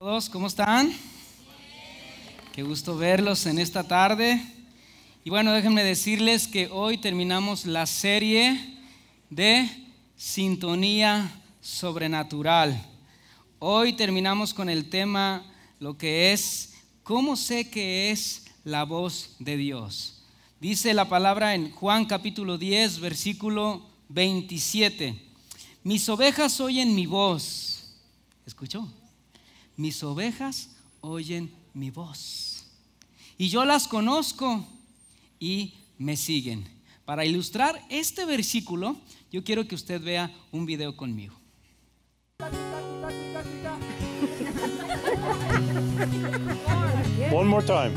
Todos, ¿cómo están? Qué gusto verlos en esta tarde. Y bueno, déjenme decirles que hoy terminamos la serie de sintonía sobrenatural. Hoy terminamos con el tema lo que es cómo sé que es la voz de Dios. Dice la palabra en Juan capítulo 10, versículo 27. Mis ovejas oyen mi voz. ¿Escuchó? mis ovejas oyen mi voz. Y yo las conozco y me siguen. Para ilustrar este versículo, yo quiero que usted vea un video conmigo. One more time.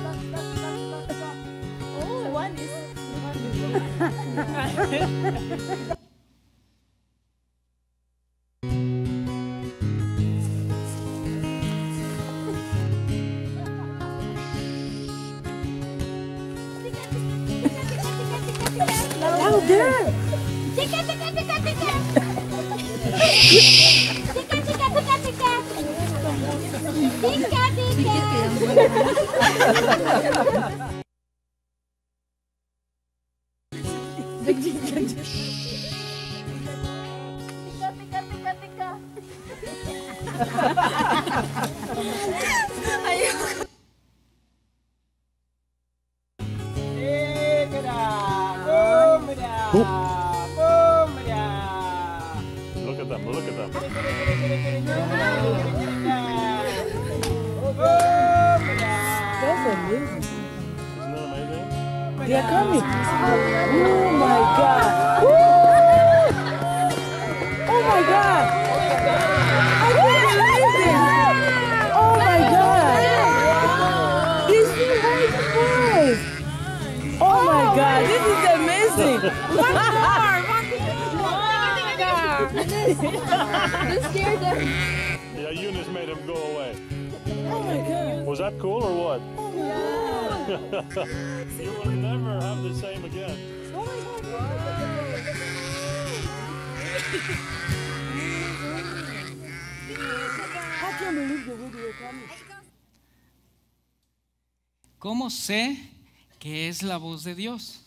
ハハハ de Dios.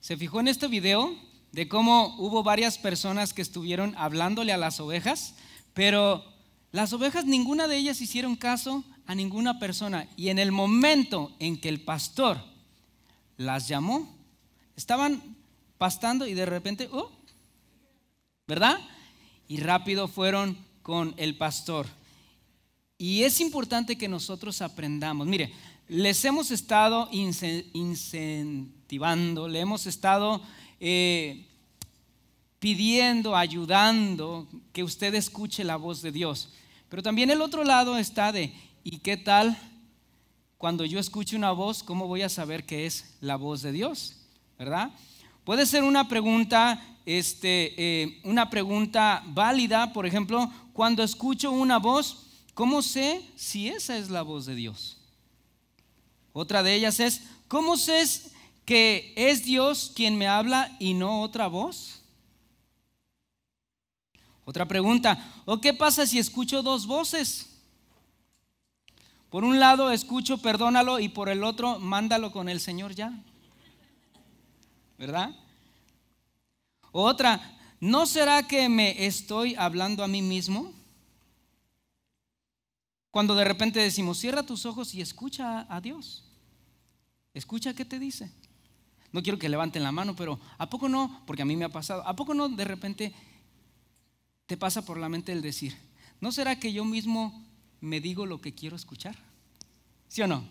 Se fijó en este video de cómo hubo varias personas que estuvieron hablándole a las ovejas, pero las ovejas, ninguna de ellas hicieron caso a ninguna persona. Y en el momento en que el pastor las llamó, estaban pastando y de repente, oh, ¿verdad? Y rápido fueron con el pastor. Y es importante que nosotros aprendamos. Mire, les hemos estado incentivando, le hemos estado eh, pidiendo, ayudando que usted escuche la voz de Dios. Pero también el otro lado está de, ¿y qué tal cuando yo escucho una voz, cómo voy a saber que es la voz de Dios? ¿Verdad? Puede ser una pregunta, este, eh, una pregunta válida, por ejemplo, cuando escucho una voz, ¿cómo sé si esa es la voz de Dios? Otra de ellas es, ¿cómo sé que es Dios quien me habla y no otra voz? Otra pregunta, ¿o qué pasa si escucho dos voces? Por un lado escucho, perdónalo, y por el otro, mándalo con el Señor ya. ¿Verdad? Otra, ¿no será que me estoy hablando a mí mismo? Cuando de repente decimos, cierra tus ojos y escucha a Dios. Escucha qué te dice. No quiero que levanten la mano, pero ¿a poco no? Porque a mí me ha pasado. ¿A poco no de repente te pasa por la mente el decir, ¿no será que yo mismo me digo lo que quiero escuchar? ¿Sí o no?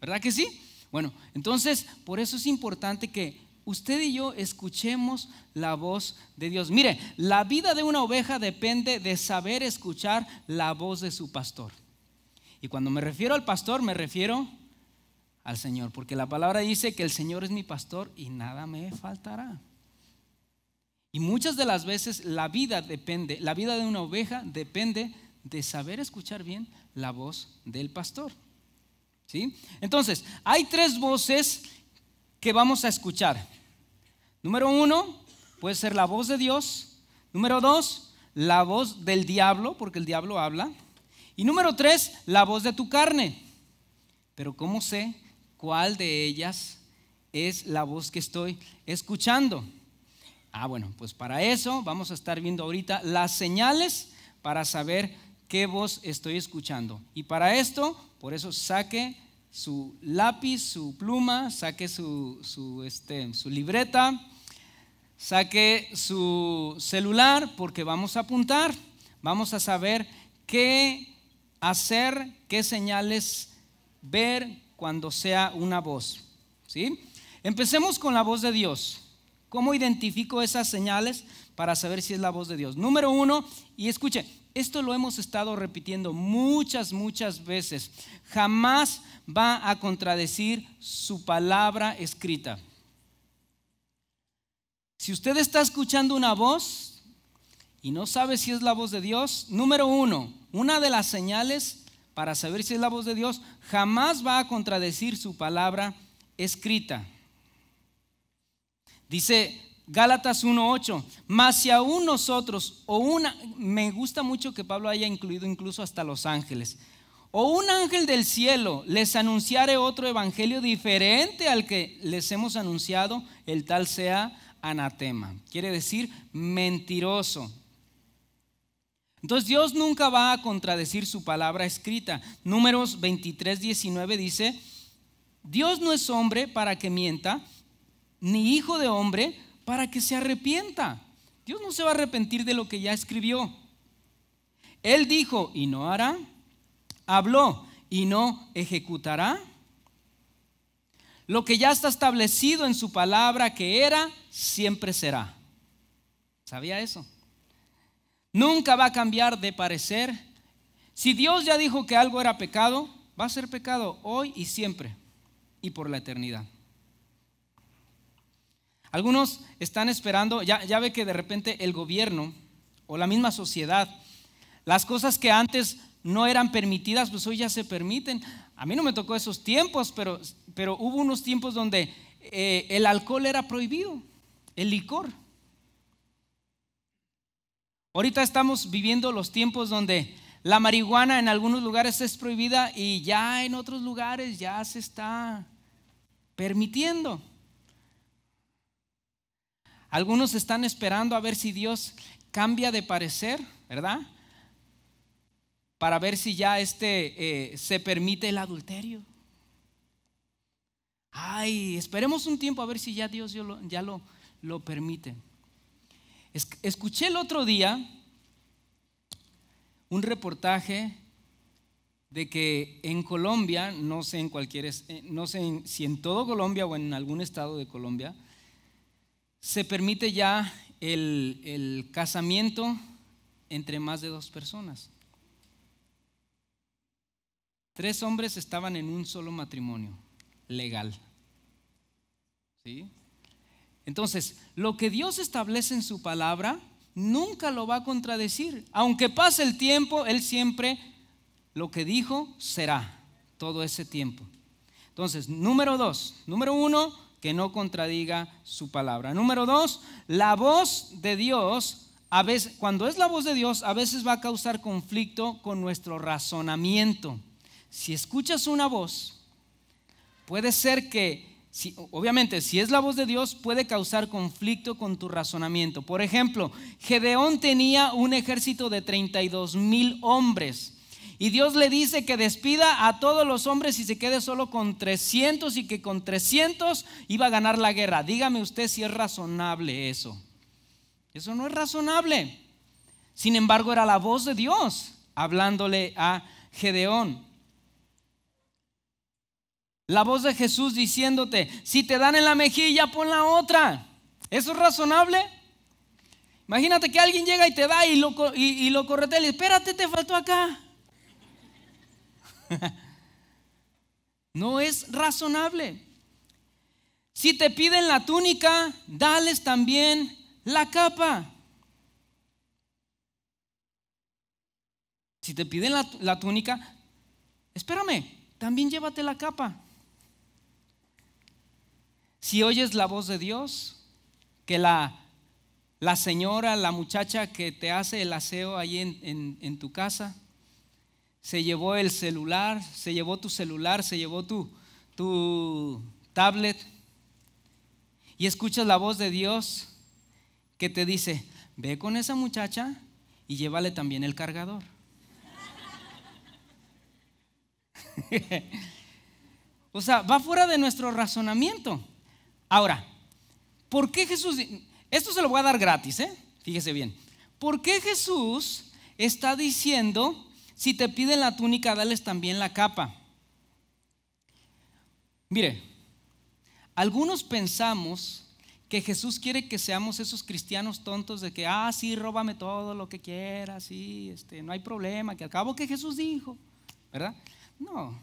¿Verdad que sí? Bueno, entonces por eso es importante que usted y yo escuchemos la voz de Dios. Mire, la vida de una oveja depende de saber escuchar la voz de su pastor. Y cuando me refiero al pastor, me refiero al Señor, porque la palabra dice que el Señor es mi pastor y nada me faltará. Y muchas de las veces la vida depende, la vida de una oveja depende de saber escuchar bien la voz del pastor. ¿Sí? Entonces, hay tres voces que vamos a escuchar. Número uno, puede ser la voz de Dios. Número dos, la voz del diablo, porque el diablo habla. Y número tres, la voz de tu carne. Pero ¿cómo sé cuál de ellas es la voz que estoy escuchando? Ah, bueno, pues para eso vamos a estar viendo ahorita las señales para saber qué voz estoy escuchando. Y para esto, por eso saque su lápiz, su pluma, saque su, su este, libreta, saque su celular, porque vamos a apuntar, vamos a saber qué hacer, qué señales ver cuando sea una voz. ¿Sí? Empecemos con la voz de Dios. ¿Cómo identifico esas señales para saber si es la voz de Dios? Número uno, y escuche, esto lo hemos estado repitiendo muchas, muchas veces. Jamás va a contradecir su palabra escrita. Si usted está escuchando una voz, y no sabe si es la voz de Dios, número uno, una de las señales para saber si es la voz de Dios, jamás va a contradecir su palabra escrita. Dice Gálatas 1.8, mas si aún nosotros, o una, me gusta mucho que Pablo haya incluido incluso hasta los ángeles, o un ángel del cielo les anunciare otro evangelio diferente al que les hemos anunciado, el tal sea anatema. Quiere decir mentiroso, entonces Dios nunca va a contradecir su palabra escrita. Números 23, 19 dice, Dios no es hombre para que mienta, ni hijo de hombre para que se arrepienta. Dios no se va a arrepentir de lo que ya escribió. Él dijo y no hará, habló y no ejecutará. Lo que ya está establecido en su palabra que era, siempre será. ¿Sabía eso? nunca va a cambiar de parecer. Si Dios ya dijo que algo era pecado, va a ser pecado hoy y siempre y por la eternidad. Algunos están esperando, ya, ve que de repente el gobierno o la misma sociedad, las cosas que antes no eran permitidas, pues hoy ya se permiten. A mí no me tocó esos tiempos, pero, hubo unos tiempos donde eh, el alcohol era prohibido, el licor. Ahorita estamos viviendo los tiempos donde la marihuana en algunos lugares es prohibida y ya en otros lugares ya se está permitiendo. Algunos están esperando a ver si Dios cambia de parecer, ¿verdad? Para ver si ya este eh, se permite el adulterio. Ay, esperemos un tiempo a ver si ya Dios ya ya lo, lo permite. Escuché el otro día un reportaje de que en Colombia, no sé en cualquier, eh, no sé si en todo Colombia o en algún estado de Colombia, se permite ya el, el casamiento entre más de dos personas. Tres hombres estaban en un solo matrimonio legal. ¿Sí? Entonces, lo que Dios establece en su palabra nunca lo va a contradecir. Aunque pase el tiempo, Él siempre lo que dijo será todo ese tiempo. Entonces, número dos, número uno, que no contradiga su palabra. Número dos, la voz de Dios, a veces, cuando es la voz de Dios, a veces va a causar conflicto con nuestro razonamiento. Si escuchas una voz, puede ser que obviamente, si es la voz de Dios, puede causar conflicto con tu razonamiento. Por ejemplo, Gedeón tenía un ejército de 32 mil hombres. Y Dios le dice que despida a todos los hombres y se quede solo con 300 y que con 300 iba a ganar la guerra. Dígame usted si es razonable eso. Eso no es razonable. Sin embargo, era la voz de Dios hablándole a Gedeón. La voz de Jesús diciéndote, si te dan en la mejilla, pon la otra. ¿Eso es razonable? Imagínate que alguien llega y te da y lo, y, y lo corretea espérate, te faltó acá. no es razonable. Si te piden la túnica, dales también la capa. Si te piden la túnica, espérame, también llévate la capa. Si oyes la voz de Dios, que la, señora, la muchacha que te hace el aseo ahí en, tu casa, se llevó el celular, se llevó tu celular, se llevó tu, tu tablet y escuchas la voz de Dios que te dice, ve con esa muchacha y llévale también el cargador. o sea, va fuera de nuestro razonamiento. Ahora, ¿por qué Jesús... Esto se lo voy a dar gratis, ¿eh? Fíjese bien. ¿Por qué Jesús está diciendo, si te piden la túnica, dales también la capa? Mire, algunos pensamos que Jesús quiere que seamos esos cristianos tontos de que, ah, sí, róbame todo lo que quieras, sí, este, no hay problema, que al cabo que Jesús dijo, ¿verdad? No.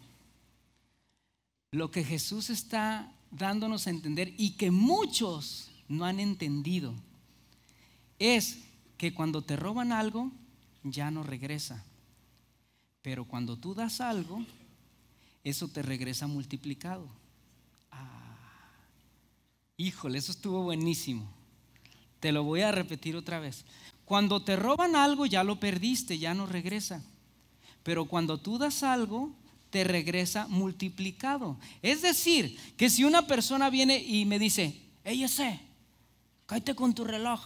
Lo que Jesús está dándonos a entender y que muchos no han entendido es que cuando te roban algo, ya no regresa. Pero cuando tú das algo, eso te regresa multiplicado. Ah, híjole, eso estuvo buenísimo. Te lo voy a repetir otra vez. Cuando te roban algo, ya lo perdiste, ya no regresa. Pero cuando tú das algo, te regresa multiplicado. Es decir, que si una persona viene y me dice, hey, ese, cállate con tu reloj,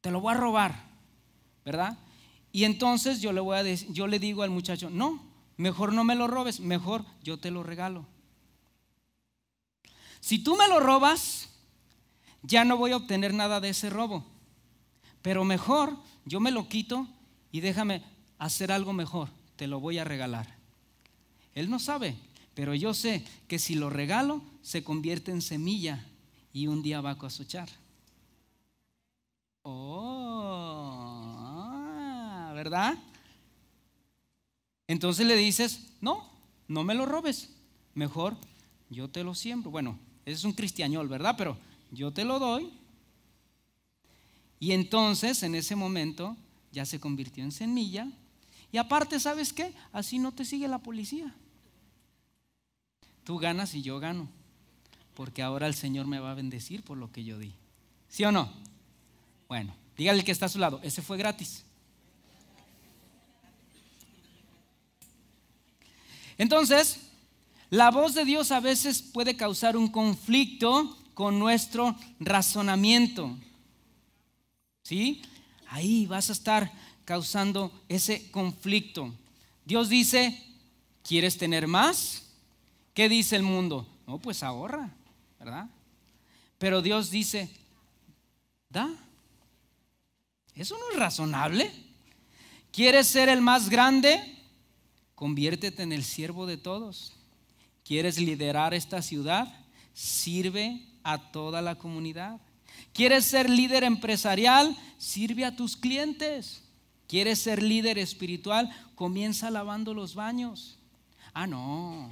te lo voy a robar, ¿verdad? Y entonces yo le, voy a decir, yo le digo al muchacho, no, mejor no me lo robes, mejor yo te lo regalo. Si tú me lo robas, ya no voy a obtener nada de ese robo, pero mejor yo me lo quito y déjame hacer algo mejor te lo voy a regalar. Él no sabe, pero yo sé que si lo regalo, se convierte en semilla y un día va a cosechar. Oh, ah, ¿verdad? Entonces le dices, no, no me lo robes, mejor yo te lo siembro. Bueno, ese es un cristianol, ¿verdad? Pero yo te lo doy. Y entonces en ese momento ya se convirtió en semilla y aparte, ¿sabes qué? Así no te sigue la policía. Tú ganas y yo gano. Porque ahora el Señor me va a bendecir por lo que yo di. ¿Sí o no? Bueno, dígale que está a su lado. Ese fue gratis. Entonces, la voz de Dios a veces puede causar un conflicto con nuestro razonamiento. ¿Sí? Ahí vas a estar causando ese conflicto. Dios dice, ¿quieres tener más? ¿Qué dice el mundo? No, pues ahorra, ¿verdad? Pero Dios dice, da. Eso no es razonable. ¿Quieres ser el más grande? Conviértete en el siervo de todos. ¿Quieres liderar esta ciudad? Sirve a toda la comunidad. ¿Quieres ser líder empresarial? Sirve a tus clientes. ¿Quieres ser líder espiritual? Comienza lavando los baños. Ah, no.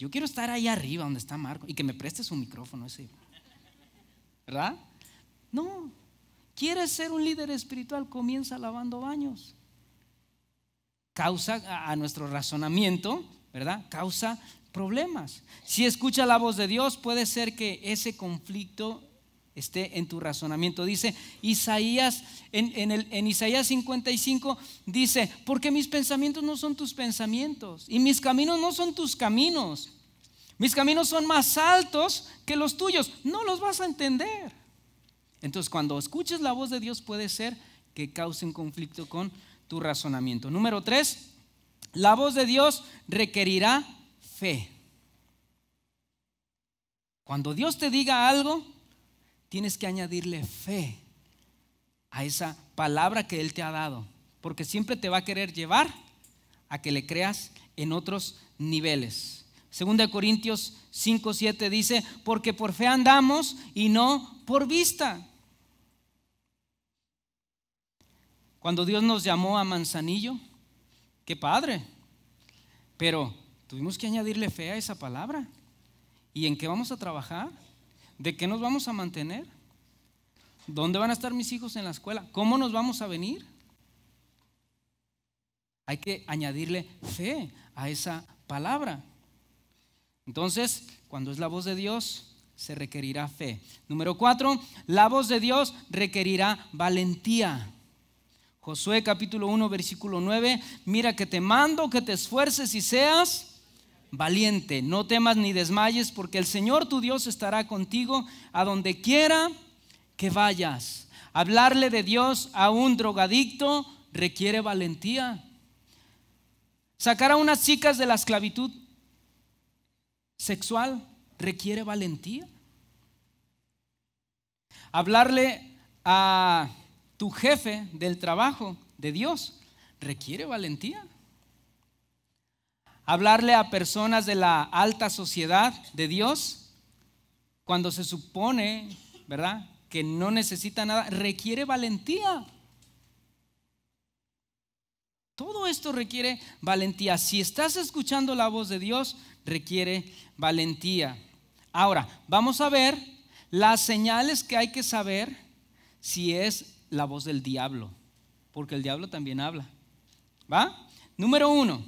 Yo quiero estar ahí arriba donde está Marco y que me prestes un micrófono ese. ¿Verdad? No. ¿Quieres ser un líder espiritual? Comienza lavando baños. Causa a nuestro razonamiento, ¿verdad? Causa problemas. Si escucha la voz de Dios, puede ser que ese conflicto esté en tu razonamiento. Dice Isaías, en, Isaías 55, dice, porque mis pensamientos no son tus pensamientos y mis caminos no son tus caminos. Mis caminos son más altos que los tuyos. No los vas a entender. Entonces, cuando escuches la voz de Dios puede ser que cause un conflicto con tu razonamiento. Número tres, la voz de Dios requerirá fe. Cuando Dios te diga algo, tienes que añadirle fe a esa palabra que Él te ha dado, porque siempre te va a querer llevar a que le creas en otros niveles. Segunda de Corintios 5, 7 dice, porque por fe andamos y no por vista. Cuando Dios nos llamó a Manzanillo, qué padre, pero tuvimos que añadirle fe a esa palabra. ¿Y en qué vamos a trabajar? ¿de qué nos vamos a mantener? ¿Dónde van a estar mis hijos en la escuela? ¿Cómo nos vamos a venir? Hay que añadirle fe a esa palabra. Entonces, cuando es la voz de Dios, se requerirá fe. Número cuatro, la voz de Dios requerirá valentía. Josué capítulo 1, versículo 9, mira que te mando que te esfuerces y seas valiente, no temas ni desmayes, porque el Señor tu Dios estará contigo a donde quiera que vayas. Hablarle de Dios a un drogadicto requiere valentía. Sacar a unas chicas de la esclavitud sexual requiere valentía. Hablarle a tu jefe del trabajo de Dios requiere valentía hablarle a personas de la alta sociedad de Dios cuando se supone, ¿verdad? Que no necesita nada, requiere valentía. Todo esto requiere valentía. Si estás escuchando la voz de Dios, requiere valentía. Ahora, vamos a ver las señales que hay que saber si es la voz del diablo, porque el diablo también habla. ¿Va? Número uno,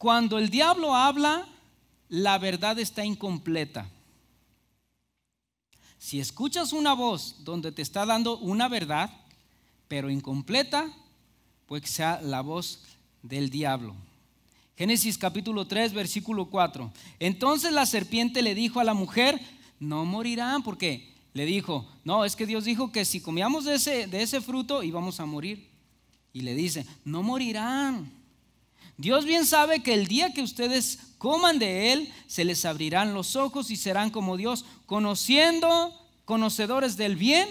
Cuando el diablo habla, la verdad está incompleta. Si escuchas una voz donde te está dando una verdad, pero incompleta, pues sea la voz del diablo. Génesis capítulo 3, versículo 4. Entonces la serpiente le dijo a la mujer, no morirán, porque le dijo, no, es que Dios dijo que si comíamos de ese, de ese fruto íbamos a morir. Y le dice, no morirán. Dios bien sabe que el día que ustedes coman de él, se les abrirán los ojos y serán como Dios, conociendo, conocedores del bien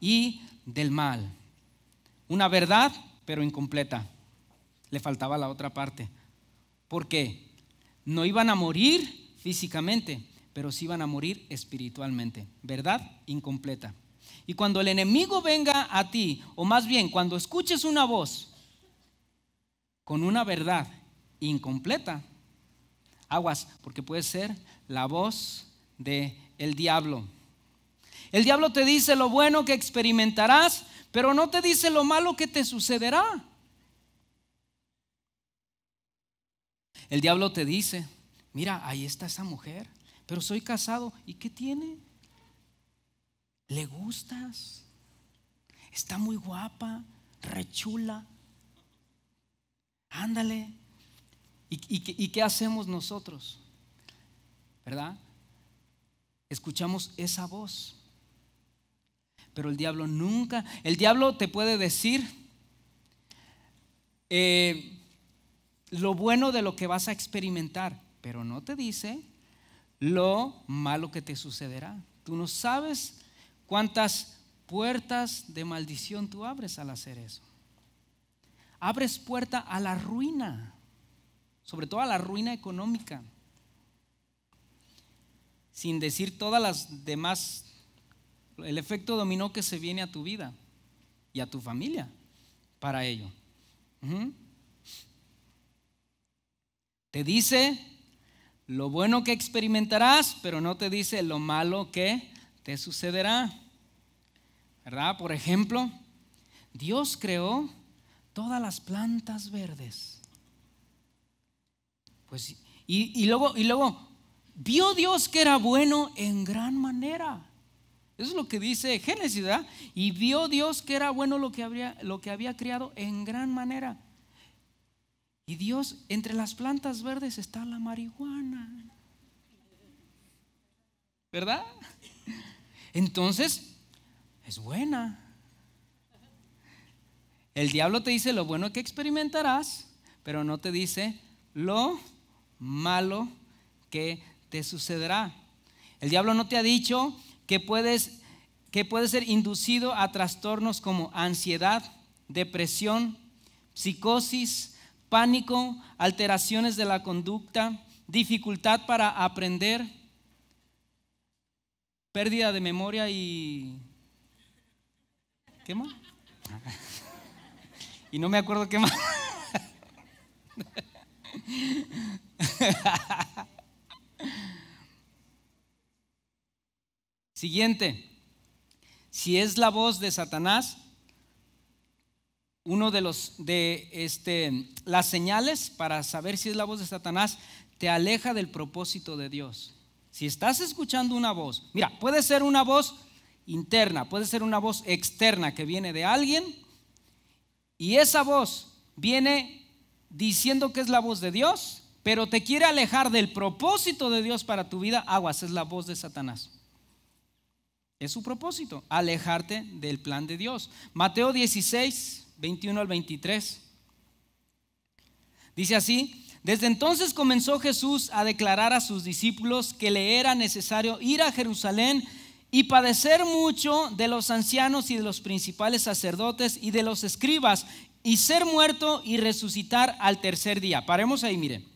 y del mal. Una verdad, pero incompleta. Le faltaba la otra parte. ¿Por qué? no iban a morir físicamente, pero sí iban a morir espiritualmente. Verdad incompleta. Y cuando el enemigo venga a ti, o más bien cuando escuches una voz con una verdad incompleta, aguas, porque puede ser la voz de el diablo. El diablo te dice lo bueno que experimentarás, pero no te dice lo malo que te sucederá. El diablo te dice, mira, ahí está esa mujer, pero soy casado, ¿y qué tiene? ¿Le gustas? Está muy guapa, rechula, Ándale. ¿Y, qué hacemos nosotros? ¿Verdad? Escuchamos esa voz. Pero el diablo nunca, el diablo te puede decir eh, lo bueno de lo que vas a experimentar, pero no te dice lo malo que te sucederá. Tú no sabes cuántas puertas de maldición tú abres al hacer eso abres puerta a la ruina, sobre todo a la ruina económica. Sin decir todas las demás, el efecto dominó que se viene a tu vida y a tu familia para ello. Te dice lo bueno que experimentarás, pero no te dice lo malo que te sucederá. ¿Verdad? Por ejemplo, Dios creó todas las plantas verdes. Pues, y, luego, y luego, vio Dios que era bueno en gran manera. Eso es lo que dice Génesis, ¿verdad? Y vio Dios que era bueno lo que, habría, lo que había criado en gran manera. Y Dios, entre las plantas verdes está la marihuana. ¿Verdad? Entonces, es buena. El diablo te dice lo bueno que experimentarás, pero no te dice lo malo que te sucederá. El diablo no te ha dicho que puedes, que ser inducido a trastornos como ansiedad, depresión, psicosis, pánico, alteraciones de la conducta, dificultad para aprender, pérdida de memoria y... ¿Qué más? Y no me acuerdo qué más. Siguiente. Si es la voz de Satanás, uno de los de este las señales para saber si es la voz de Satanás te aleja del propósito de Dios. Si estás escuchando una voz, mira, puede ser una voz interna, puede ser una voz externa que viene de alguien y esa voz viene diciendo que es la voz de Dios, pero te quiere alejar del propósito de Dios para tu vida, aguas, es la voz de Satanás. Es su propósito, alejarte del plan de Dios. Mateo 16, 21 al 23. Dice así, desde entonces comenzó Jesús a declarar a sus discípulos que le era necesario ir a Jerusalén y padecer mucho de los ancianos y de los principales sacerdotes y de los escribas, y ser muerto y resucitar al tercer día. Paremos ahí, miren.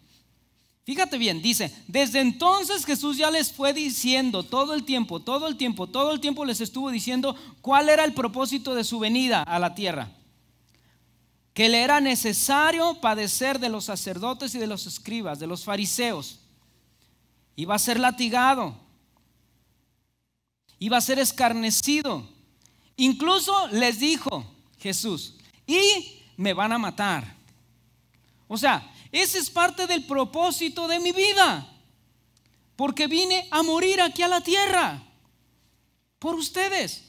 Fíjate bien, dice, desde entonces Jesús ya les fue diciendo todo el tiempo, todo el tiempo, todo el tiempo les estuvo diciendo cuál era el propósito de su venida a la tierra. Que le era necesario padecer de los sacerdotes y de los escribas, de los fariseos. Iba a ser latigado, iba a ser escarnecido. Incluso les dijo Jesús, y me van a matar. O sea, ese es parte del propósito de mi vida, porque vine a morir aquí a la tierra, por ustedes.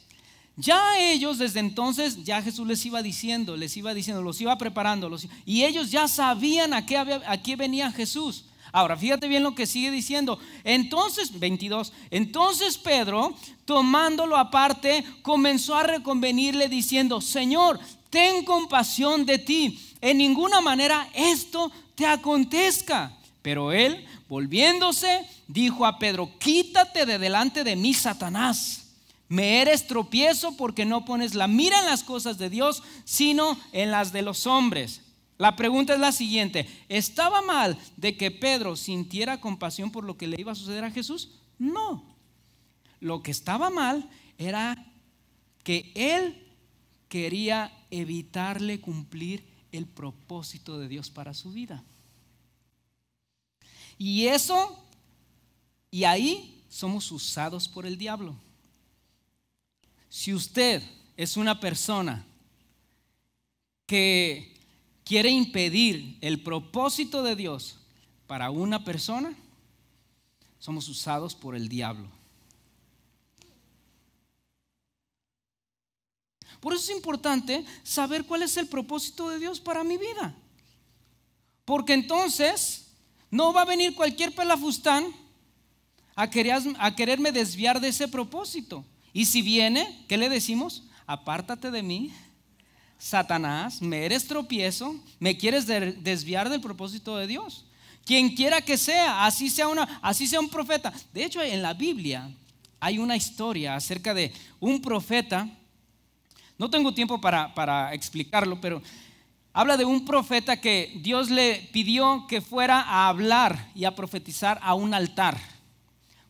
Ya ellos desde entonces, ya Jesús les iba diciendo, les iba diciendo, los iba preparando, y ellos ya sabían a qué, a qué venía Jesús. Ahora, fíjate bien lo que sigue diciendo. Entonces, 22, entonces Pedro, tomándolo aparte, comenzó a reconvenirle diciendo, Señor, ten compasión de ti. En ninguna manera esto te acontezca. Pero él, volviéndose, dijo a Pedro, quítate de delante de mí, Satanás. Me eres tropiezo porque no pones la mira en las cosas de Dios, sino en las de los hombres. La pregunta es la siguiente, ¿estaba mal de que Pedro sintiera compasión por lo que le iba a suceder a Jesús? No. Lo que estaba mal era que él quería evitarle cumplir el propósito de Dios para su vida. Y eso, y ahí somos usados por el diablo. Si usted es una persona que quiere impedir el propósito de Dios para una persona, somos usados por el diablo. Por eso es importante saber cuál es el propósito de Dios para mi vida. Porque entonces no va a venir cualquier pelafustán a, a quererme desviar de ese propósito. Y si viene, ¿qué le decimos? Apártate de mí, Satanás, me eres tropiezo, me quieres desviar del propósito de Dios. Quien quiera que sea, así sea, una, así sea un profeta. De hecho, en la Biblia hay una historia acerca de un profeta. No tengo tiempo para, para explicarlo, pero habla de un profeta que Dios le pidió que fuera a hablar y a profetizar a un altar,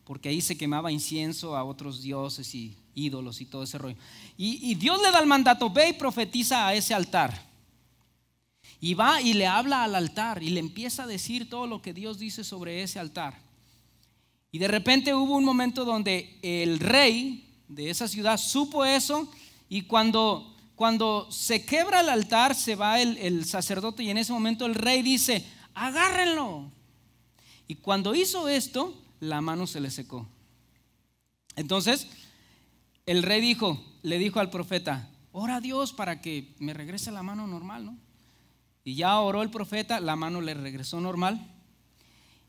porque ahí se quemaba incienso a otros dioses y ídolos y todo ese rollo. Y, Dios le da el mandato, ve y profetiza a ese altar. Y va y le habla al altar y le empieza a decir todo lo que Dios dice sobre ese altar. Y de repente hubo un momento donde el rey de esa ciudad supo eso y cuando, cuando se quebra el altar se va el, el sacerdote y en ese momento el rey dice, agárrenlo. Y cuando hizo esto, la mano se le secó. Entonces, el rey dijo, le dijo al profeta, ora a Dios para que me regrese la mano normal, ¿no? Y ya oró el profeta, la mano le regresó normal.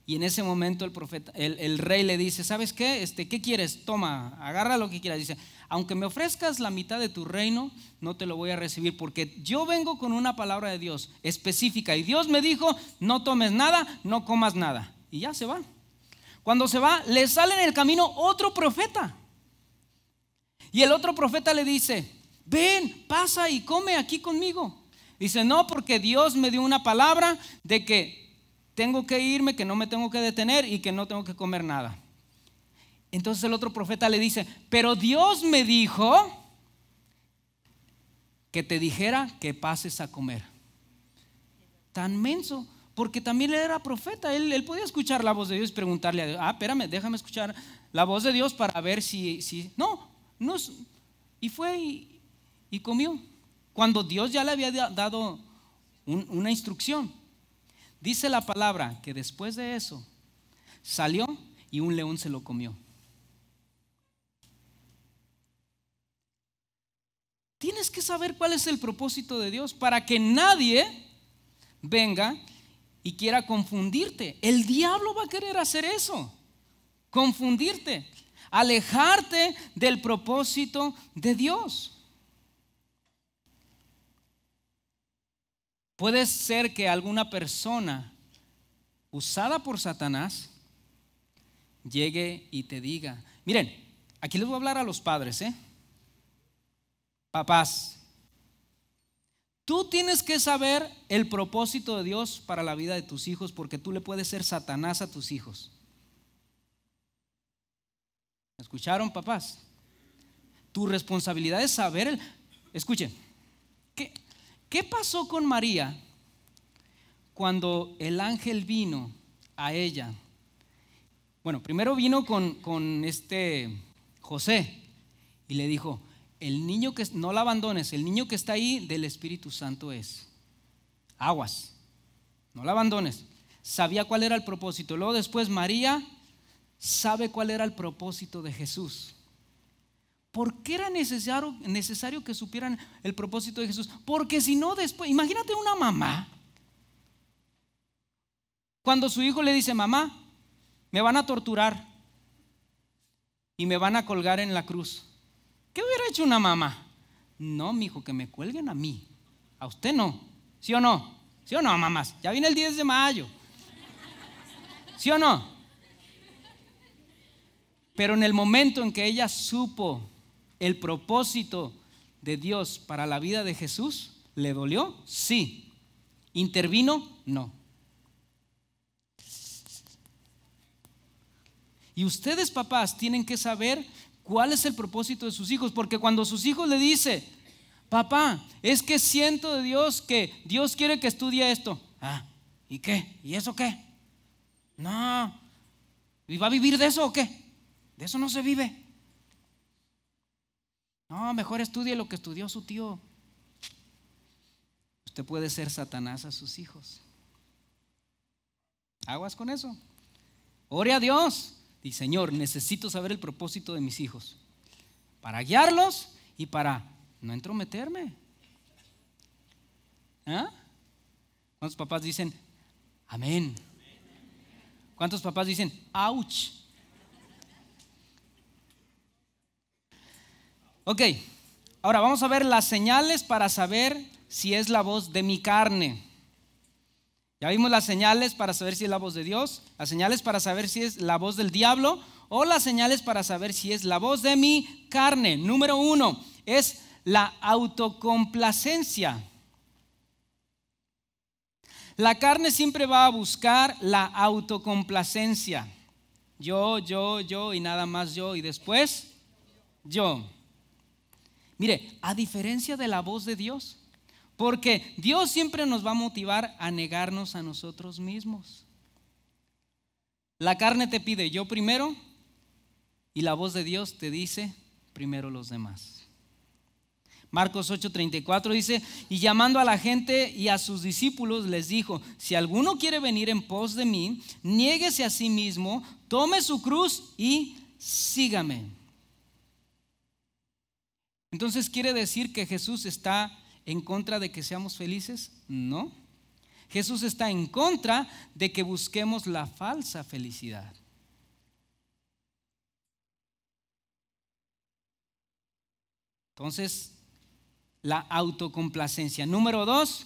Y en ese momento el profeta, el, rey le dice, ¿sabes qué? Este, ¿Qué quieres? Toma, agarra lo que quieras. Dice, aunque me ofrezcas la mitad de tu reino, no te lo voy a recibir porque yo vengo con una palabra de Dios específica. Y Dios me dijo, no tomes nada, no comas nada. Y ya se va. Cuando se va, le sale en el camino otro profeta y el otro profeta le dice, ven, pasa y come aquí conmigo. Dice, no, porque Dios me dio una palabra de que tengo que irme, que no me tengo que detener y que no tengo que comer nada. Entonces el otro profeta le dice, pero Dios me dijo que te dijera que pases a comer. Tan menso, porque también era profeta, él, podía escuchar la voz de Dios y preguntarle a Dios, ah, espérame, déjame escuchar la voz de Dios para ver si, si... No, y fue y, comió, cuando Dios ya le había dado una instrucción. Dice la palabra que después de eso salió y un león se lo comió. Tienes que saber cuál es el propósito de Dios para que nadie venga y quiera confundirte. El diablo va a querer hacer eso, confundirte alejarte del propósito de Dios. Puede ser que alguna persona usada por Satanás llegue y te diga, miren, aquí les voy a hablar a los padres, ¿eh? Papás, tú tienes que saber el propósito de Dios para la vida de tus hijos porque tú le puedes ser Satanás a tus hijos escucharon, papás? Tu responsabilidad es saber Escuchen, ¿qué, pasó con María cuando el ángel vino a ella? Bueno, primero vino con, con este José y le dijo, el niño que, no la abandones, el niño que está ahí del Espíritu Santo es. Aguas, no la abandones. Sabía cuál era el propósito. Luego después María sabe cuál era el propósito de Jesús. ¿Por qué era necesario, necesario que supieran el propósito de Jesús? Porque si no después, imagínate una mamá, cuando su hijo le dice, mamá, me van a torturar y me van a colgar en la cruz. ¿Qué hubiera hecho una mamá? No, mi hijo, que me cuelguen a mí. A usted no. ¿Sí o no? ¿Sí o no, mamás? Ya viene el 10 de mayo. ¿Sí o no? Pero en el momento en que ella supo el propósito de Dios para la vida de Jesús, ¿le dolió? Sí. ¿Intervino? No. Y ustedes, papás, tienen que saber cuál es el propósito de sus hijos, porque cuando sus hijos le dicen, papá, es que siento de Dios que Dios quiere que estudie esto. Ah, ¿y qué? ¿Y eso qué? No. ¿Y va a vivir de eso o qué? De eso no se vive. No, mejor estudie lo que estudió su tío. Usted puede ser Satanás a sus hijos. Aguas con eso. Ore a Dios. Y Señor, necesito saber el propósito de mis hijos. Para guiarlos y para no entrometerme. ¿Ah? ¿Cuántos papás dicen, amén? ¿Cuántos papás dicen, ouch? Ok, ahora vamos a ver las señales para saber si es la voz de mi carne. Ya vimos las señales para saber si es la voz de Dios, las señales para saber si es la voz del diablo o las señales para saber si es la voz de mi carne. Número uno es la autocomplacencia. La carne siempre va a buscar la autocomplacencia. Yo, yo, yo y nada más yo y después yo. Mire, a diferencia de la voz de Dios, porque Dios siempre nos va a motivar a negarnos a nosotros mismos. La carne te pide yo primero y la voz de Dios te dice primero los demás. Marcos 8:34 dice, y llamando a la gente y a sus discípulos les dijo, si alguno quiere venir en pos de mí, niéguese a sí mismo, tome su cruz y sígame. Entonces, ¿quiere decir que Jesús está en contra de que seamos felices? No. Jesús está en contra de que busquemos la falsa felicidad. Entonces, la autocomplacencia. Número dos,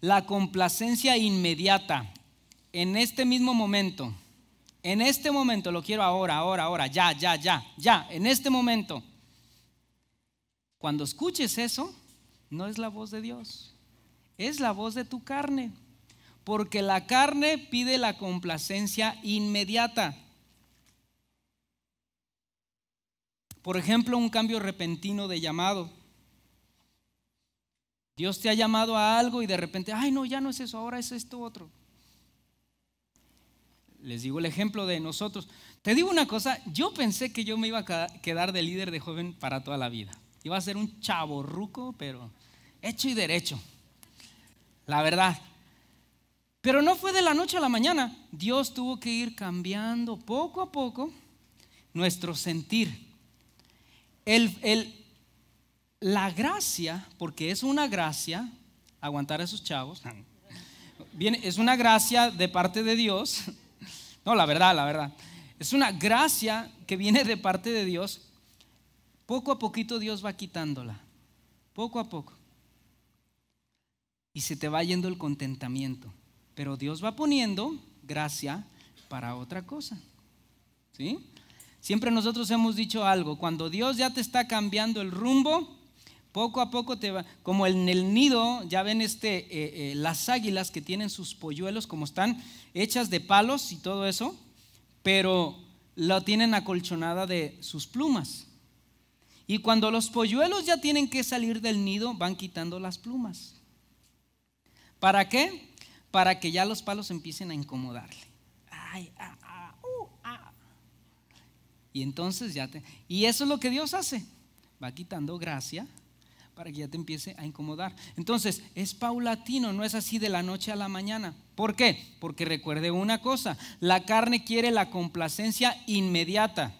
la complacencia inmediata. En este mismo momento, en este momento, lo quiero ahora, ahora, ahora, ya, ya, ya, ya, en este momento. Cuando escuches eso, no es la voz de Dios, es la voz de tu carne, porque la carne pide la complacencia inmediata. Por ejemplo, un cambio repentino de llamado. Dios te ha llamado a algo y de repente, ay no, ya no es eso, ahora es esto otro. Les digo el ejemplo de nosotros. Te digo una cosa, yo pensé que yo me iba a quedar de líder de joven para toda la vida. Iba a ser un chavo ruco, pero hecho y derecho. La verdad. Pero no fue de la noche a la mañana. Dios tuvo que ir cambiando poco a poco nuestro sentir. El, la gracia, porque es una gracia aguantar a esos chavos, Bien, es una gracia de parte de Dios. No, la verdad, la verdad. Es una gracia que viene de parte de Dios poco a poquito Dios va quitándola, poco a poco. Y se te va yendo el contentamiento. Pero Dios va poniendo gracia para otra cosa. ¿Sí? Siempre nosotros hemos dicho algo, cuando Dios ya te está cambiando el rumbo, poco a poco te va, como en el nido, ya ven este, eh, eh, las águilas que tienen sus polluelos, como están hechas de palos y todo eso, pero lo tienen acolchonada de sus plumas. Y cuando los polluelos ya tienen que salir del nido, van quitando las plumas. ¿Para qué? Para que ya los palos empiecen a incomodarle. Ay, ah, ah, uh, ah. Y entonces ya te... Y eso es lo que Dios hace. Va quitando gracia para que ya te empiece a incomodar. Entonces, es paulatino, no es así de la noche a la mañana. ¿Por qué? Porque recuerde una cosa, la carne quiere la complacencia inmediata.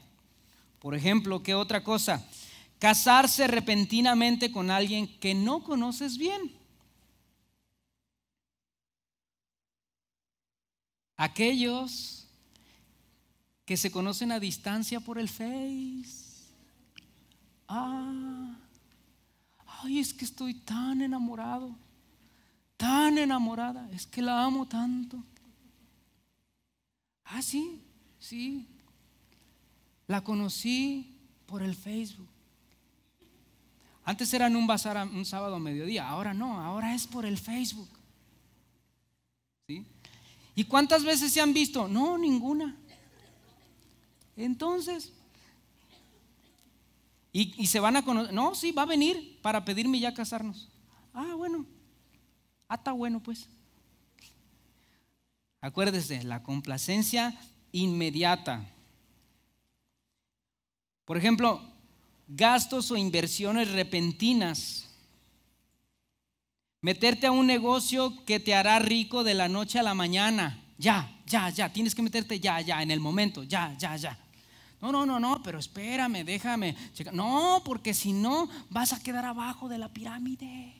Por ejemplo, ¿qué otra cosa? Casarse repentinamente con alguien que no conoces bien. Aquellos que se conocen a distancia por el Face. Ah, ay, es que estoy tan enamorado, tan enamorada, es que la amo tanto. Ah, sí, sí. La conocí por el Facebook. Antes eran un bazar un sábado a mediodía, ahora no, ahora es por el Facebook. ¿Sí? ¿Y cuántas veces se han visto? No, ninguna. Entonces, y, y se van a conocer, no, sí, va a venir para pedirme ya casarnos. Ah, bueno, ah, está bueno pues. Acuérdese, la complacencia inmediata. Por ejemplo, gastos o inversiones repentinas. Meterte a un negocio que te hará rico de la noche a la mañana. Ya, ya, ya. Tienes que meterte ya, ya, en el momento. Ya, ya, ya. No, no, no, no, pero espérame, déjame. No, porque si no, vas a quedar abajo de la pirámide.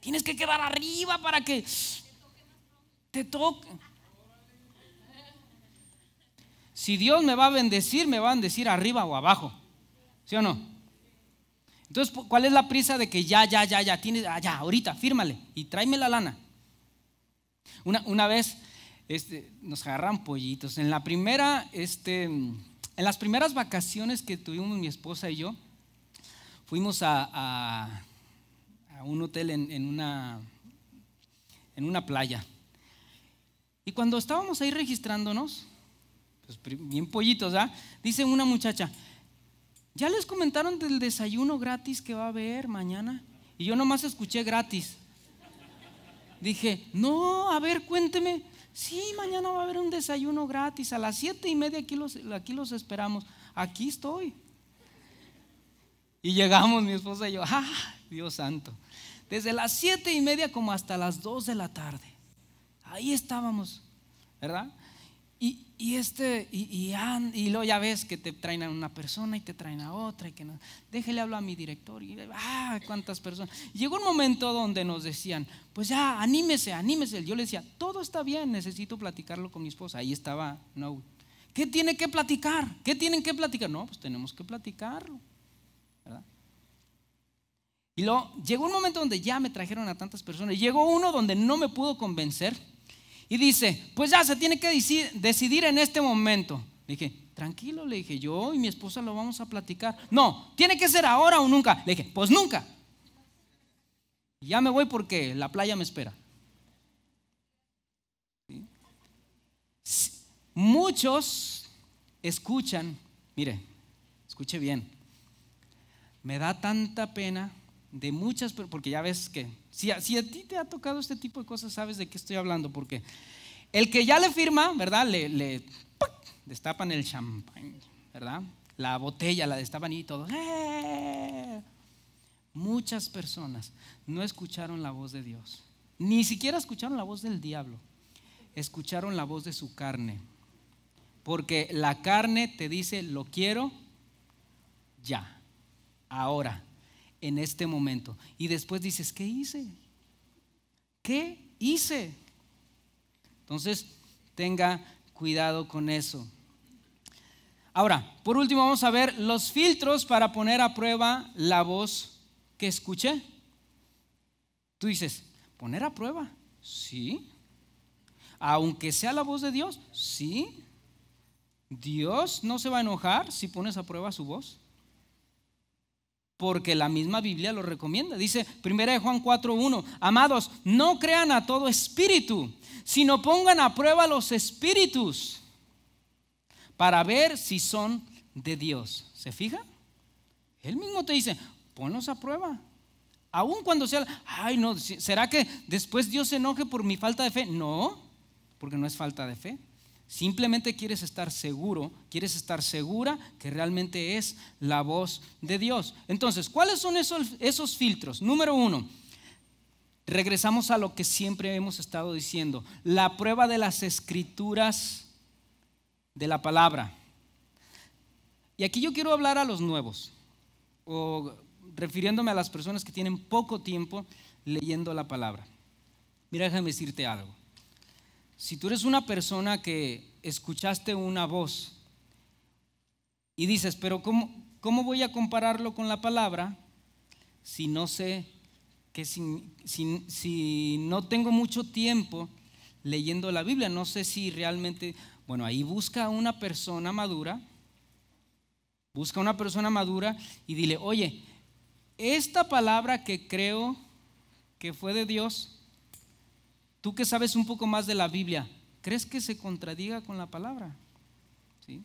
Tienes que quedar arriba para que te toque si Dios me va a bendecir, me va a bendecir arriba o abajo. ¿Sí o no? Entonces, ¿cuál es la prisa de que ya, ya, ya, ya, tienes, ah, ya, ahorita, fírmale y tráeme la lana? Una, vez este, nos agarran pollitos. En la primera, este, en las primeras vacaciones que tuvimos mi esposa y yo, fuimos a, un hotel en, una, en una playa. Y cuando estábamos ahí registrándonos, pues, bien pollitos, ¿ah? Dice una muchacha, ¿ya les comentaron del desayuno gratis que va a haber mañana? Y yo nomás escuché gratis. Dije, no, a ver, cuénteme. Sí, mañana va a haber un desayuno gratis. A las siete y media aquí los, aquí los esperamos. Aquí estoy. Y llegamos mi esposa y yo, ¡ah! Dios santo. Desde las siete y media como hasta las dos de la tarde. Ahí estábamos, ¿verdad? Y, este, y, y, luego ya ves que te traen a una persona y te traen a otra y que no. Déjele hablar a mi director y ah, cuántas personas. Llegó un momento donde nos decían, pues ya, anímese, anímese. Yo le decía, todo está bien, necesito platicarlo con mi esposa. Ahí estaba no ¿Qué tiene que platicar? ¿Qué tienen que platicar? No, pues tenemos que platicarlo. Y luego llegó un momento donde ya me trajeron a tantas personas. Llegó uno donde no me pudo convencer y dice, pues ya se tiene que decidir en este momento. Le dije, tranquilo, le dije, yo y mi esposa lo vamos a platicar. No, tiene que ser ahora o nunca. Le dije, pues nunca. ya me voy porque la playa me espera. Muchos escuchan, mire, escuche bien, me da tanta pena de muchas, porque ya ves que si a, ti te ha tocado este tipo de cosas, sabes de qué estoy hablando, porque el que ya le firma, ¿verdad? Le, destapan el champán, ¿verdad? La botella la destapan y todo. ¡Eh! Muchas personas no escucharon la voz de Dios, ni siquiera escucharon la voz del diablo, escucharon la voz de su carne, porque la carne te dice, lo quiero ya, ahora en este momento. Y después dices, ¿qué hice? ¿Qué hice? Entonces, tenga cuidado con eso. Ahora, por último vamos a ver los filtros para poner a prueba la voz que escuché. Tú dices, poner a prueba, sí. Aunque sea la voz de Dios, sí. Dios no se va a enojar si pones a prueba su voz porque la misma Biblia lo recomienda. Dice de Juan 4.1, amados, no crean a todo espíritu, sino pongan a prueba los espíritus para ver si son de Dios. ¿Se fija? Él mismo te dice, ponlos a prueba. aún cuando sea, ay no, ¿será que después Dios se enoje por mi falta de fe? No, porque no es falta de fe. Simplemente quieres estar seguro, quieres estar segura que realmente es la voz de Dios. Entonces, ¿cuáles son esos, filtros? Número uno, regresamos a lo que siempre hemos estado diciendo, la prueba de las escrituras de la palabra. Y aquí yo quiero hablar a los nuevos, o refiriéndome a las personas que tienen poco tiempo leyendo la palabra. Mira, déjame decirte algo. Si tú eres una persona que escuchaste una voz y dices, pero ¿cómo, cómo voy a compararlo con la palabra si no sé que si, si, no tengo mucho tiempo leyendo la Biblia? No sé si realmente, bueno, ahí busca una persona madura, busca una persona madura y dile, oye, esta palabra que creo que fue de Dios, tú que sabes un poco más de la Biblia, ¿crees que se contradiga con la palabra? ¿Sí?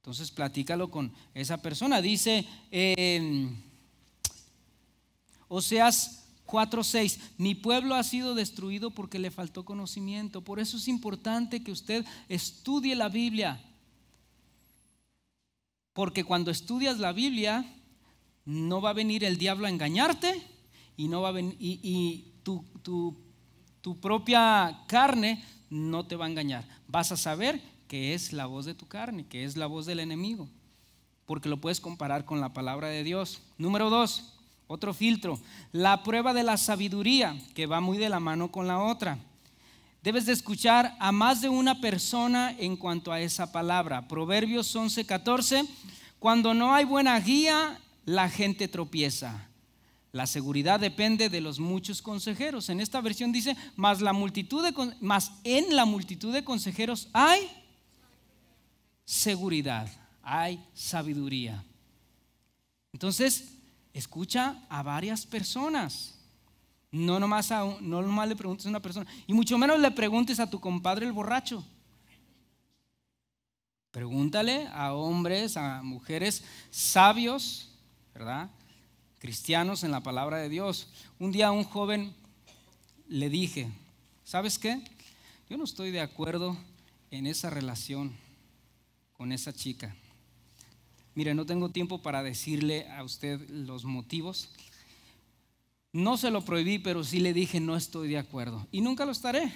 Entonces platícalo con esa persona. Dice eh, Oseas 4:6, mi pueblo ha sido destruido porque le faltó conocimiento. Por eso es importante que usted estudie la Biblia. Porque cuando estudias la Biblia, no va a venir el diablo a engañarte y, no va a y, tu, tu tu propia carne no te va a engañar. Vas a saber que es la voz de tu carne, que es la voz del enemigo, porque lo puedes comparar con la palabra de Dios. Número dos, otro filtro, la prueba de la sabiduría, que va muy de la mano con la otra. Debes de escuchar a más de una persona en cuanto a esa palabra. Proverbios 11:14, cuando no hay buena guía, la gente tropieza. La seguridad depende de los muchos consejeros. En esta versión dice, más la multitud más en la multitud de consejeros hay seguridad, hay sabiduría. Entonces, escucha a varias personas. No nomás, a, no nomás le preguntes a una persona. Y mucho menos le preguntes a tu compadre el borracho. Pregúntale a hombres, a mujeres sabios, ¿verdad? cristianos en la palabra de Dios. Un día un joven le dije, ¿sabes qué? Yo no estoy de acuerdo en esa relación con esa chica. Mire, no tengo tiempo para decirle a usted los motivos. No se lo prohibí, pero sí le dije no estoy de acuerdo. Y nunca lo estaré.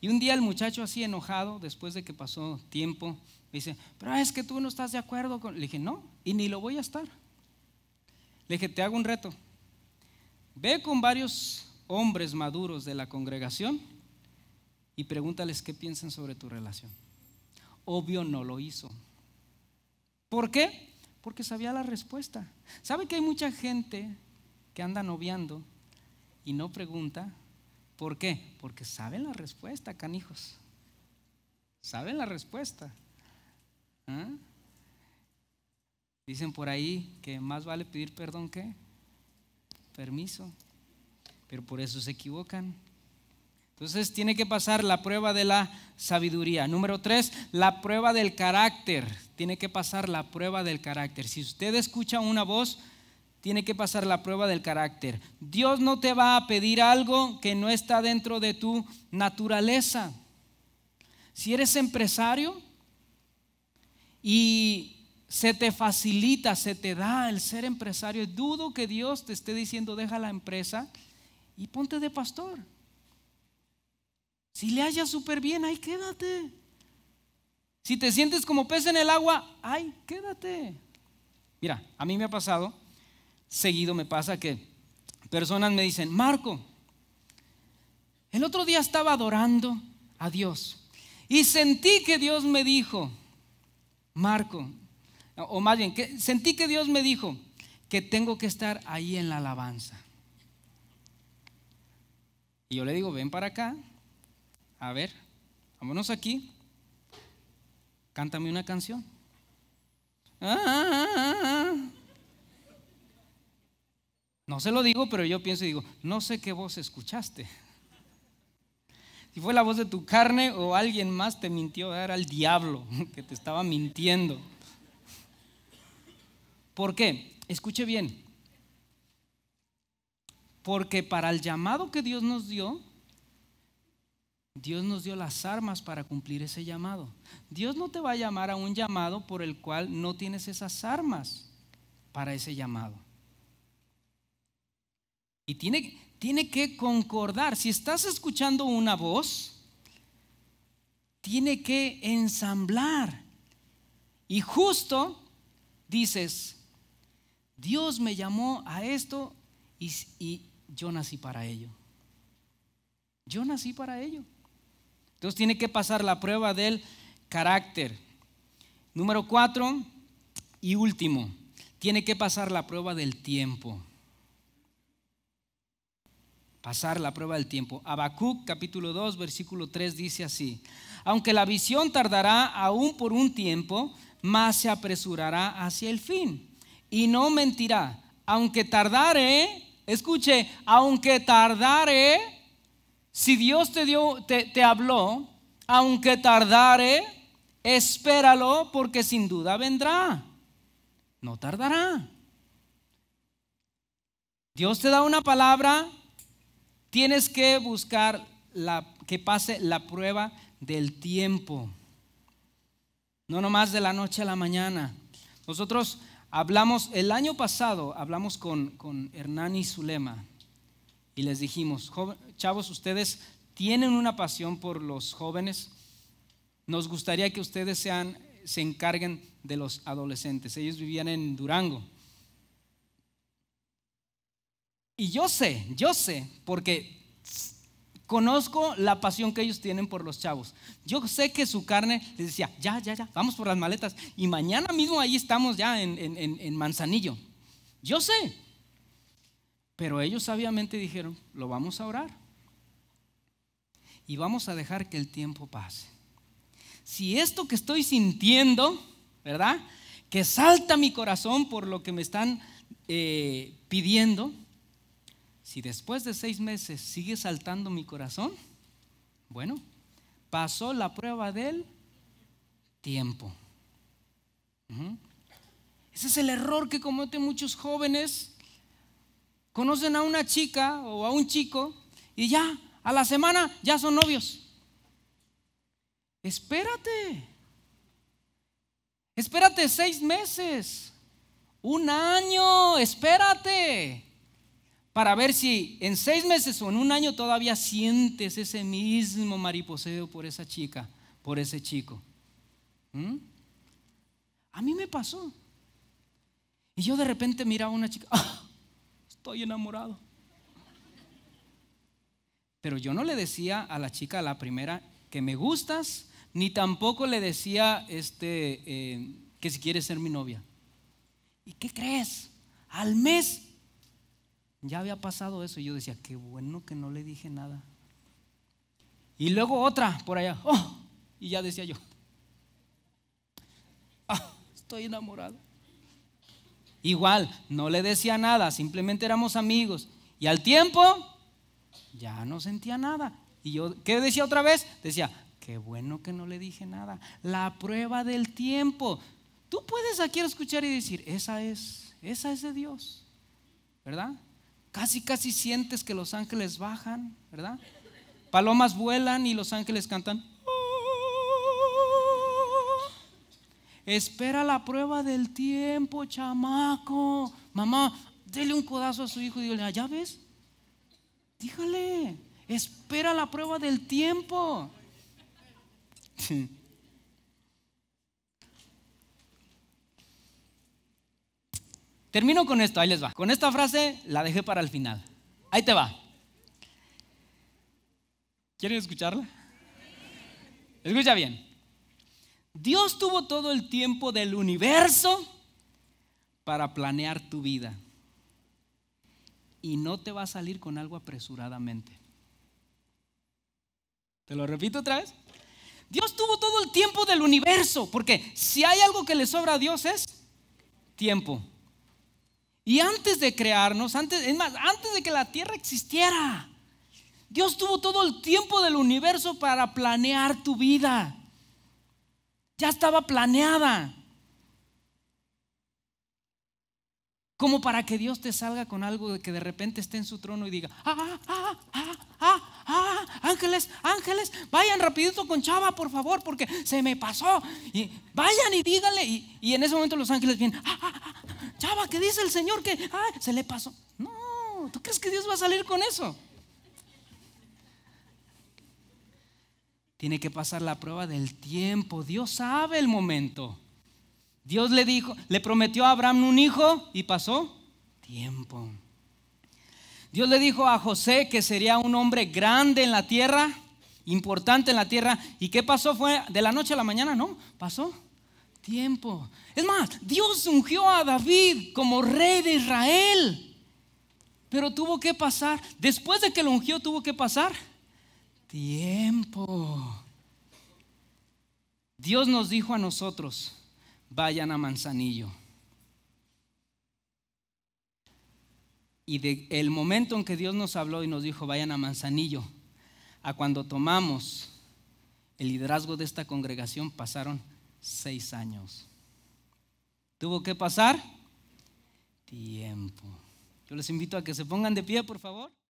Y un día el muchacho así enojado, después de que pasó tiempo, me dice, pero es que tú no estás de acuerdo con... Le dije, no, y ni lo voy a estar. Le dije, te hago un reto. Ve con varios hombres maduros de la congregación y pregúntales qué piensan sobre tu relación. Obvio no lo hizo. ¿Por qué? Porque sabía la respuesta. ¿Sabe que hay mucha gente que anda noviando y no pregunta? ¿Por qué? Porque saben la respuesta, canijos. Saben la respuesta. ¿Ah? Dicen por ahí que más vale pedir perdón que permiso, pero por eso se equivocan. Entonces tiene que pasar la prueba de la sabiduría. Número tres, la prueba del carácter. Tiene que pasar la prueba del carácter. Si usted escucha una voz, tiene que pasar la prueba del carácter. Dios no te va a pedir algo que no está dentro de tu naturaleza. Si eres empresario y se te facilita, se te da el ser empresario. Dudo que Dios te esté diciendo, deja la empresa y ponte de pastor. Si le haya súper bien, ahí quédate. Si te sientes como pez en el agua, Ahí quédate. Mira, a mí me ha pasado, seguido me pasa que personas me dicen, Marco, el otro día estaba adorando a Dios y sentí que Dios me dijo, Marco, o más bien, sentí que Dios me dijo que tengo que estar ahí en la alabanza. Y yo le digo, ven para acá, a ver, vámonos aquí, cántame una canción. Ah, ah, ah, no se lo digo, pero yo pienso y digo, no sé qué voz escuchaste. Si fue la voz de tu carne o alguien más te mintió, era el diablo que te estaba mintiendo. ¿Por qué? Escuche bien. Porque para el llamado que Dios nos dio, Dios nos dio las armas para cumplir ese llamado. Dios no te va a llamar a un llamado por el cual no tienes esas armas para ese llamado. Y tiene, tiene que concordar. Si estás escuchando una voz, tiene que ensamblar. Y justo dices, Dios me llamó a esto y, yo nací para ello. Yo nací para ello. Entonces tiene que pasar la prueba del carácter. Número cuatro y último, tiene que pasar la prueba del tiempo. Pasar la prueba del tiempo. Habacuc capítulo 2 versículo 3 dice así, aunque la visión tardará aún por un tiempo, más se apresurará hacia el fin y no mentirá. Aunque tardare, escuche, aunque tardare, si Dios te, dio, te, habló, aunque tardare, espéralo porque sin duda vendrá. No tardará. Dios te da una palabra, tienes que buscar la, que pase la prueba del tiempo. No nomás de la noche a la mañana. Nosotros Hablamos, el año pasado hablamos con, con Hernán y Zulema y les dijimos, chavos, ustedes tienen una pasión por los jóvenes, nos gustaría que ustedes sean, se encarguen de los adolescentes. Ellos vivían en Durango. Y yo sé, yo sé, porque Conozco la pasión que ellos tienen por los chavos. Yo sé que su carne les decía, ya, ya, ya, vamos por las maletas. Y mañana mismo ahí estamos ya en, Manzanillo. Yo sé. Pero ellos sabiamente dijeron, lo vamos a orar. Y vamos a dejar que el tiempo pase. Si esto que estoy sintiendo, ¿verdad? Que salta mi corazón por lo que me están eh, pidiendo si después de seis meses sigue saltando mi corazón, bueno, pasó la prueba del tiempo. Ese es el error que cometen muchos jóvenes. Conocen a una chica o a un chico y ya, a la semana, ya son novios. Espérate. Espérate seis meses. Un año. Espérate para ver si en seis meses o en un año todavía sientes ese mismo mariposeo por esa chica, por ese chico. ¿Mm? A mí me pasó. Y yo de repente miraba a una chica, ¡Ah! estoy enamorado. Pero yo no le decía a la chica, a la primera, que me gustas, ni tampoco le decía este, eh, que si quieres ser mi novia. ¿Y qué crees? Al mes ya había pasado eso y yo decía, qué bueno que no le dije nada. Y luego otra por allá, oh, y ya decía yo, ah, estoy enamorado. Igual, no le decía nada, simplemente éramos amigos. Y al tiempo, ya no sentía nada. Y yo, ¿qué decía otra vez? Decía, qué bueno que no le dije nada. La prueba del tiempo. Tú puedes aquí escuchar y decir, esa es, esa es de Dios, ¿verdad? Casi, casi sientes que los ángeles bajan, ¿verdad? Palomas vuelan y los ángeles cantan. Espera la prueba del tiempo, chamaco. Mamá, dele un codazo a su hijo y dile, ah, ¿ya ves? Díjale, espera la prueba del tiempo. Sí. Termino con esto, ahí les va. Con esta frase la dejé para el final. Ahí te va. ¿Quieren escucharla? Escucha bien. Dios tuvo todo el tiempo del universo para planear tu vida. Y no te va a salir con algo apresuradamente. Te lo repito otra vez. Dios tuvo todo el tiempo del universo, porque si hay algo que le sobra a Dios es tiempo. Y antes de crearnos, antes, más, antes de que la tierra existiera, Dios tuvo todo el tiempo del universo para planear tu vida. Ya estaba planeada. Como para que Dios te salga con algo de que de repente esté en su trono y diga, ah, ah, ah, ah, ah, ah ángeles, ángeles, vayan rapidito con Chava, por favor, porque se me pasó. Y vayan y díganle. Y, en ese momento los ángeles vienen, ah, ah, ah chava, que dice el Señor que ah, se le pasó. No, ¿tú crees que Dios va a salir con eso? Tiene que pasar la prueba del tiempo. Dios sabe el momento. Dios le dijo, le prometió a Abraham un hijo y pasó tiempo. Dios le dijo a José que sería un hombre grande en la tierra, importante en la tierra. ¿Y qué pasó? ¿Fue de la noche a la mañana? No, pasó tiempo. Es más, Dios ungió a David como rey de Israel. Pero tuvo que pasar, después de que lo ungió, tuvo que pasar tiempo. Dios nos dijo a nosotros, vayan a Manzanillo. Y del el momento en que Dios nos habló y nos dijo, vayan a Manzanillo, a cuando tomamos el liderazgo de esta congregación pasaron seis años. Tuvo que pasar tiempo. Yo les invito a que se pongan de pie, por favor.